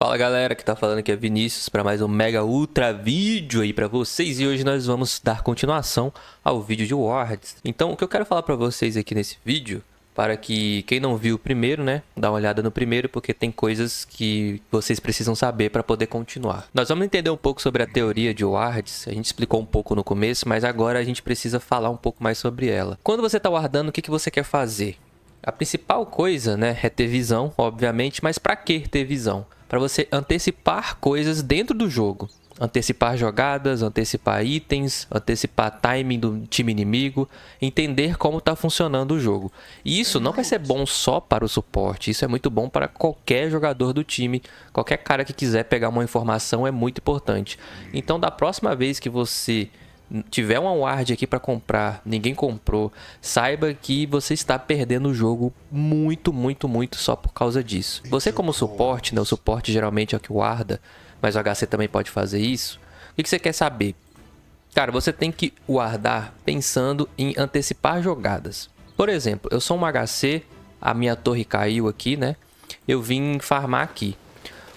Fala galera, que tá falando aqui é Vinícius para mais um mega ultra vídeo aí para vocês e hoje nós vamos dar continuação ao vídeo de Wards. Então, o que eu quero falar para vocês aqui nesse vídeo, para que quem não viu o primeiro, né, dá uma olhada no primeiro porque tem coisas que vocês precisam saber para poder continuar. Nós vamos entender um pouco sobre a teoria de Wards, a gente explicou um pouco no começo, mas agora a gente precisa falar um pouco mais sobre ela. Quando você tá wardando, o que que você quer fazer? A principal coisa, né, é ter visão, obviamente, mas para que ter visão? Para você antecipar coisas dentro do jogo antecipar jogadas, antecipar itens, antecipar timing do time inimigo, entender como está funcionando o jogo. E isso não vai ser bom só para o suporte, isso é muito bom para qualquer jogador do time, qualquer cara que quiser pegar uma informação é muito importante. Então, da próxima vez que você tiver uma ward aqui para comprar, ninguém comprou, saiba que você está perdendo o jogo muito, muito, muito só por causa disso. Você como suporte, né, o suporte geralmente é o que guarda, mas o HC também pode fazer isso. O que, que você quer saber? Cara, você tem que guardar pensando em antecipar jogadas. Por exemplo, eu sou um HC, a minha torre caiu aqui, né? Eu vim farmar aqui.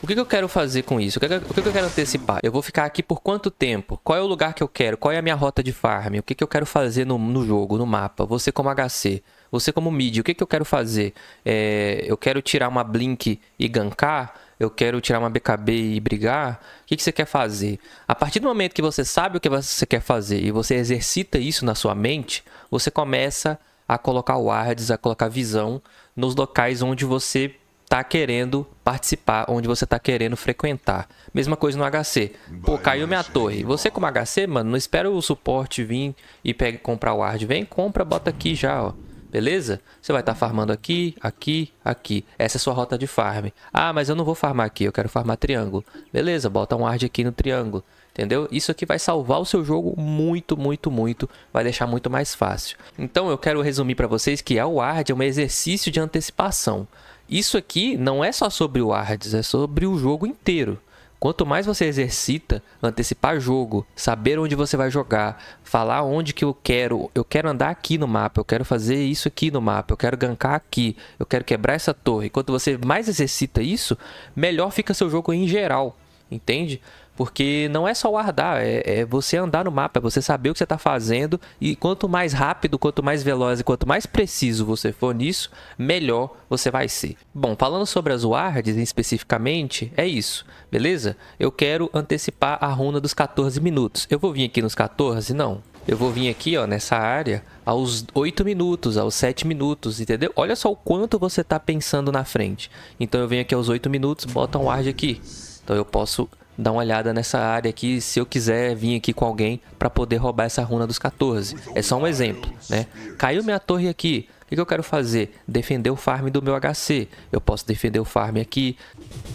O que, que eu quero fazer com isso? O que, que, o que, eu quero antecipar? Eu vou ficar aqui por quanto tempo? Qual é o lugar que eu quero? Qual é a minha rota de farm? O que, que eu quero fazer no, no jogo, no mapa? Você como HC, você como mid, o que, que eu quero fazer? É, eu quero tirar uma blink e gankar? eu quero tirar uma BKB e brigar, o que, que, você quer fazer? A partir do momento que você sabe o que você quer fazer e você exercita isso na sua mente, você começa a colocar wards, a colocar visão nos locais onde você está querendo participar, onde você está querendo frequentar. Mesma coisa no HC. Pô, caiu minha torre. Você como HC, mano, não espera o suporte vir e pegue comprar o hard. Vem, compra, bota aqui já, ó. Beleza? Você vai estar tá farmando aqui, aqui, aqui. Essa é a sua rota de farm. Ah, mas eu não vou farmar aqui, eu quero farmar triângulo. Beleza, bota um hard aqui no triângulo. Entendeu? Isso aqui vai salvar o seu jogo muito, muito, muito. Vai deixar muito mais fácil. Então eu quero resumir para vocês que a é WARD é um exercício de antecipação. Isso aqui não é só sobre o Ards, é sobre o jogo inteiro. Quanto mais você exercita antecipar jogo, saber onde você vai jogar, falar onde que eu quero, eu quero andar aqui no mapa, eu quero fazer isso aqui no mapa, eu quero gankar aqui, eu quero quebrar essa torre. Quanto você mais exercita isso, melhor fica seu jogo em geral entende? Porque não é só guardar, é, é, você andar no mapa, é você saber o que você está fazendo. E quanto mais rápido, quanto mais veloz e quanto mais preciso você for nisso, melhor você vai ser. Bom, falando sobre as wards especificamente, é isso, beleza? Eu quero antecipar a runa dos 14 minutos. Eu vou vir aqui nos 14? Não eu vou vir aqui, ó, nessa área, aos 8 minutos, aos 7 minutos, entendeu? Olha só o quanto você tá pensando na frente. Então eu venho aqui aos 8 minutos, boto um ward aqui. Então eu posso dar uma olhada nessa área aqui, se eu quiser vir aqui com alguém para poder roubar essa runa dos 14. É só um exemplo, né? Caiu minha torre aqui, o que eu quero fazer? Defender o farm do meu HC. Eu posso defender o farm aqui.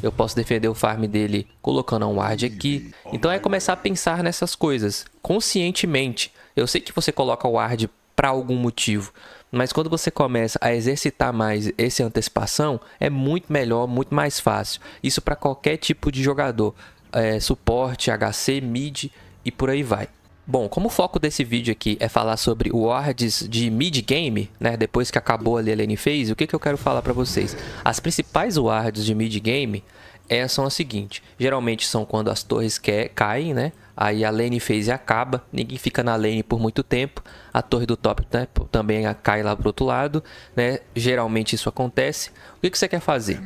Eu posso defender o farm dele colocando um ward aqui. Então é começar a pensar nessas coisas conscientemente. Eu sei que você coloca o hard para algum motivo, mas quando você começa a exercitar mais essa antecipação, é muito melhor, muito mais fácil. Isso para qualquer tipo de jogador, é, suporte, HC, mid e por aí vai. Bom, como o foco desse vídeo aqui é falar sobre wards de mid-game, né, depois que acabou ali a lane phase, o que, que eu quero falar para vocês? As principais wards de mid-game é, são as seguintes, geralmente são quando as torres caem, né, Aí a lane phase acaba, ninguém fica na lane por muito tempo. A torre do top né, também cai lá pro outro lado, né? Geralmente isso acontece. O que, que você quer fazer?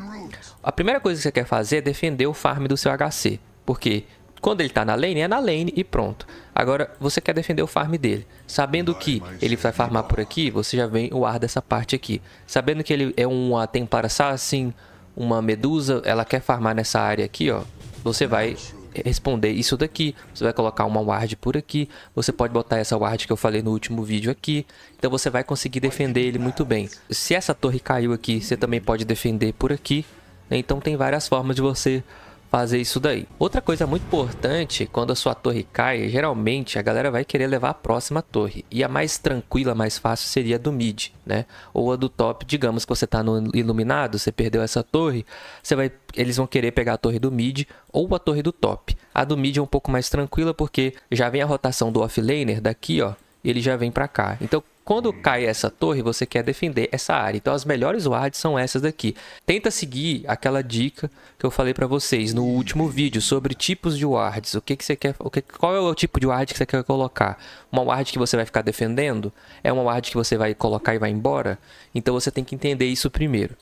A primeira coisa que você quer fazer é defender o farm do seu HC, porque quando ele tá na lane, é na lane e pronto. Agora, você quer defender o farm dele. Sabendo que ele vai é farmar por aqui, você já vem o ar dessa parte aqui. Sabendo que ele é uma Templar Assassin, uma Medusa, ela quer farmar nessa área aqui, ó. Você vai responder isso daqui, você vai colocar uma ward por aqui, você pode botar essa ward que eu falei no último vídeo aqui, então você vai conseguir defender ele muito bem. Se essa torre caiu aqui, você também pode defender por aqui, né? então tem várias formas de você fazer isso daí. Outra coisa muito importante, quando a sua torre cai, geralmente a galera vai querer levar a próxima torre. E a mais tranquila, mais fácil seria a do mid, né? Ou a do top, digamos que você está no iluminado, você perdeu essa torre, você vai eles vão querer pegar a torre do mid ou a torre do top. A do mid é um pouco mais tranquila porque já vem a rotação do offlaner daqui, ó, ele já vem para cá. Então, quando cai essa torre, você quer defender essa área. Então as melhores wards são essas daqui. Tenta seguir aquela dica que eu falei para vocês no último vídeo sobre tipos de wards. O que, que você quer, o que, qual é o tipo de ward que você quer colocar? Uma ward que você vai ficar defendendo? É uma ward que você vai colocar e vai embora? Então você tem que entender isso primeiro.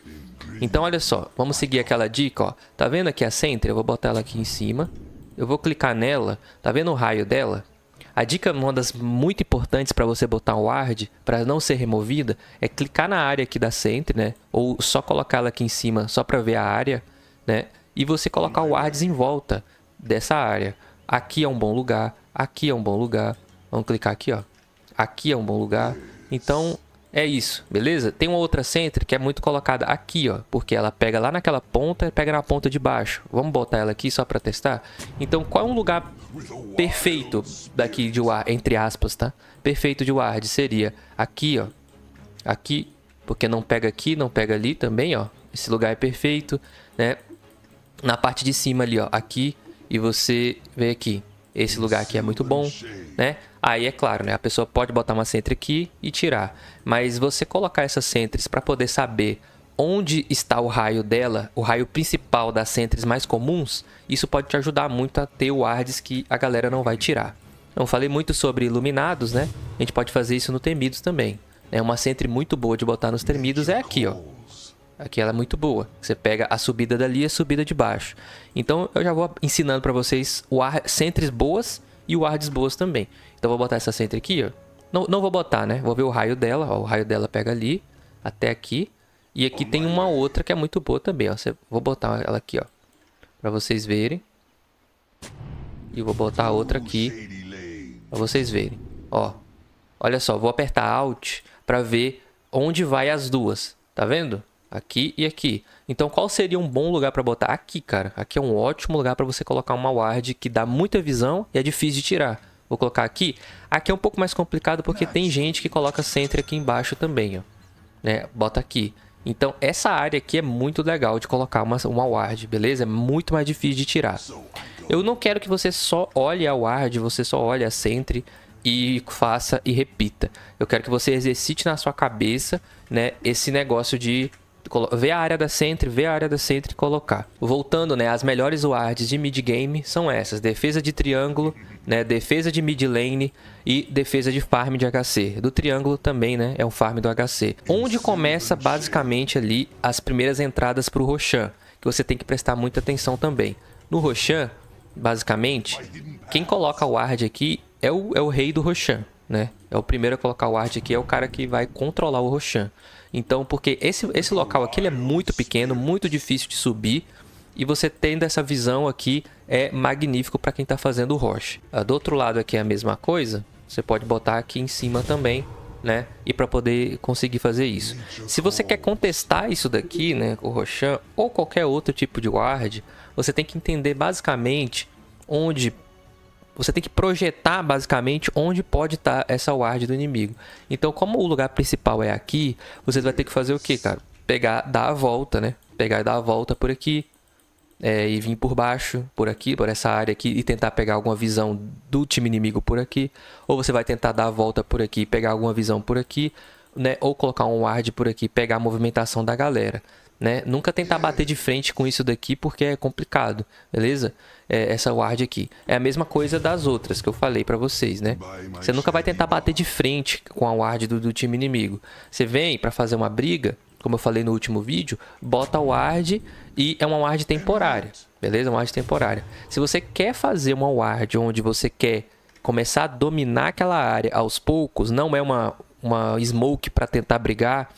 Então olha só, vamos seguir aquela dica, ó. Tá vendo aqui a Sentry? Eu vou botar ela aqui em cima. Eu vou clicar nela, tá vendo o raio dela? A dica, uma das muito importantes para você botar um ward, para não ser removida, é clicar na área aqui da Sentry, né? Ou só colocá-la aqui em cima, só para ver a área, né? E você colocar o wards em volta dessa área. Aqui é um bom lugar, aqui é um bom lugar. Vamos clicar aqui, ó. Aqui é um bom lugar. Então, é isso, beleza? Tem uma outra center que é muito colocada aqui, ó, porque ela pega lá naquela ponta e pega na ponta de baixo. Vamos botar ela aqui só para testar? Então, qual é um lugar perfeito daqui de Ward, entre aspas, tá? Perfeito de Ward seria aqui, ó. Aqui, porque não pega aqui, não pega ali também, ó. Esse lugar é perfeito, né? Na parte de cima ali, ó, aqui e você vem aqui. Esse lugar aqui é muito bom né? Aí é claro, né? A pessoa pode botar uma sentry aqui e tirar, mas você colocar essas centres para poder saber onde está o raio dela, o raio principal das centres mais comuns, isso pode te ajudar muito a ter o ARDS que a galera não vai tirar. Eu falei muito sobre iluminados, né? A gente pode fazer isso no temidos também. É uma sentry muito boa de botar nos temidos é aqui, ó. Aqui ela é muito boa. Você pega a subida dali e a subida de baixo. Então eu já vou ensinando para vocês o ar, centres boas e o ar de também. Então vou botar essa Sentry aqui, ó. Não, não vou botar, né? Vou ver o raio dela, ó. O raio dela pega ali, até aqui. E aqui tem uma outra que é muito boa também, ó. Vou botar ela aqui, ó. Pra vocês verem. E vou botar a outra aqui. Pra vocês verem. Ó. Olha só, vou apertar Alt pra ver onde vai as duas. Tá vendo? aqui e aqui. Então, qual seria um bom lugar para botar? Aqui, cara. Aqui é um ótimo lugar para você colocar uma ward que dá muita visão e é difícil de tirar. Vou colocar aqui. Aqui é um pouco mais complicado porque tem gente que coloca sentry aqui embaixo também, ó. Né? Bota aqui. Então, essa área aqui é muito legal de colocar uma, uma ward, beleza? É muito mais difícil de tirar. Eu não quero que você só olhe a ward, você só olhe a sentry e faça e repita. Eu quero que você exercite na sua cabeça, né, esse negócio de ver a área da Sentry, ver a área da Sentry e colocar. Voltando, né, as melhores wards de mid game são essas: defesa de triângulo, né, defesa de mid lane e defesa de farm de HC. Do triângulo também, né, é um farm do HC. Onde começa basicamente ali as primeiras entradas pro Roshan, que você tem que prestar muita atenção também. No Roshan, basicamente, quem coloca o ward aqui é o, é o rei do Roshan né? É o primeiro a colocar o Ward aqui, é o cara que vai controlar o Roshan. Então, porque esse, esse local aqui é muito pequeno, muito difícil de subir. E você tendo essa visão aqui é magnífico para quem está fazendo o Roche. Ah, do outro lado aqui é a mesma coisa. Você pode botar aqui em cima também, né? E para poder conseguir fazer isso. Se você quer contestar isso daqui, né? O Roshan ou qualquer outro tipo de guard, você tem que entender basicamente onde você tem que projetar basicamente onde pode estar tá essa ward do inimigo. Então, como o lugar principal é aqui, você vai ter que fazer o que, cara? Pegar, dar a volta, né? Pegar e dar a volta por aqui. É, e vir por baixo, por aqui, por essa área aqui, e tentar pegar alguma visão do time inimigo por aqui. Ou você vai tentar dar a volta por aqui, pegar alguma visão por aqui, né? Ou colocar um ward por aqui, pegar a movimentação da galera. Né? Nunca tentar bater de frente com isso daqui porque é complicado, beleza? É, essa ward aqui. É a mesma coisa das outras que eu falei pra vocês, né? Você nunca vai tentar bater de frente com a ward do, do time inimigo. Você vem pra fazer uma briga, como eu falei no último vídeo, bota a ward e é uma ward temporária, beleza? Uma ward temporária. Se você quer fazer uma ward onde você quer começar a dominar aquela área aos poucos, não é uma, uma smoke pra tentar brigar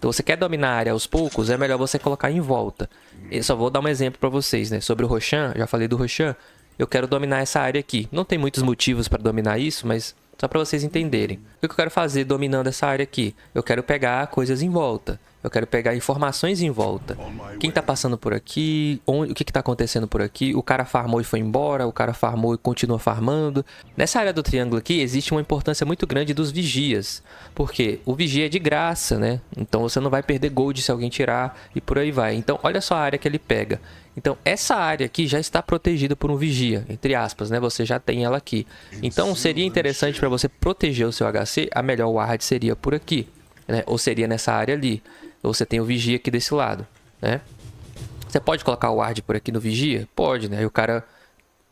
então você quer dominar a área aos poucos, é melhor você colocar em volta. Eu só vou dar um exemplo para vocês, né? Sobre o Roshan, já falei do Roshan. Eu quero dominar essa área aqui. Não tem muitos motivos para dominar isso, mas só para vocês entenderem. O que eu quero fazer dominando essa área aqui? Eu quero pegar coisas em volta. Eu quero pegar informações em volta. Quem tá passando por aqui, onde, o que, que tá acontecendo por aqui. O cara farmou e foi embora, o cara farmou e continua farmando. Nessa área do triângulo aqui, existe uma importância muito grande dos vigias. Porque o vigia é de graça, né? Então você não vai perder gold se alguém tirar e por aí vai. Então olha só a área que ele pega. Então essa área aqui já está protegida por um vigia, entre aspas, né? Você já tem ela aqui. Então seria interessante para você proteger o seu HC, a melhor ward seria por aqui. Né? Ou seria nessa área ali você tem o vigia aqui desse lado, né? Você pode colocar o ward por aqui no vigia? Pode, né? E o cara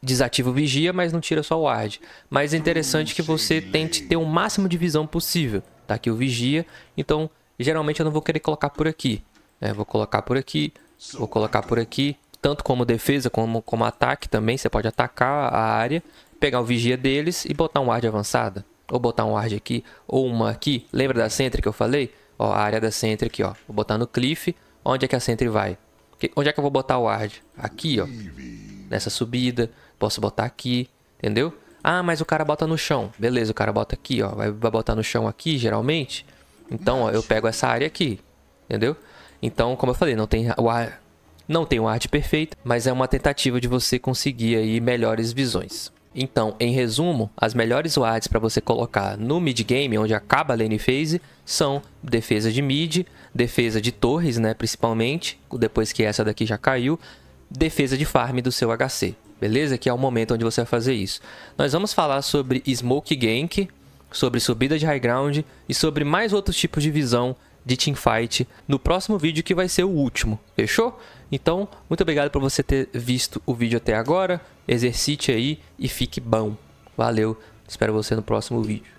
desativa o vigia, mas não tira só o ward. Mas é interessante que você tente ter o máximo de visão possível. Tá aqui o vigia, então geralmente eu não vou querer colocar por aqui. Né? Vou colocar por aqui, vou colocar por aqui, tanto como defesa como como ataque também. Você pode atacar a área, pegar o vigia deles e botar um ward avançada. Ou botar um ward aqui, ou uma aqui. Lembra da Sentry que eu falei? Ó, a área da Sentry aqui, ó. Vou botar no Cliff. Onde é que a Sentry vai? Que, onde é que eu vou botar o Ward? Aqui, ó. Nessa subida. Posso botar aqui, entendeu? Ah, mas o cara bota no chão. Beleza, o cara bota aqui, ó. Vai, vai botar no chão aqui, geralmente. Então, ó, eu pego essa área aqui, entendeu? Então, como eu falei, não tem o ar, não tem um arte perfeito mas é uma tentativa de você conseguir aí melhores visões. Então, em resumo, as melhores wards para você colocar no mid game, onde acaba a lane phase, são defesa de mid, defesa de torres, né, principalmente, depois que essa daqui já caiu, defesa de farm do seu HC, beleza? Que é o momento onde você vai fazer isso. Nós vamos falar sobre smoke gank, sobre subida de high ground e sobre mais outros tipos de visão de teamfight no próximo vídeo, que vai ser o último, fechou? Então, muito obrigado por você ter visto o vídeo até agora, exercite aí e fique bom. Valeu, espero você no próximo vídeo.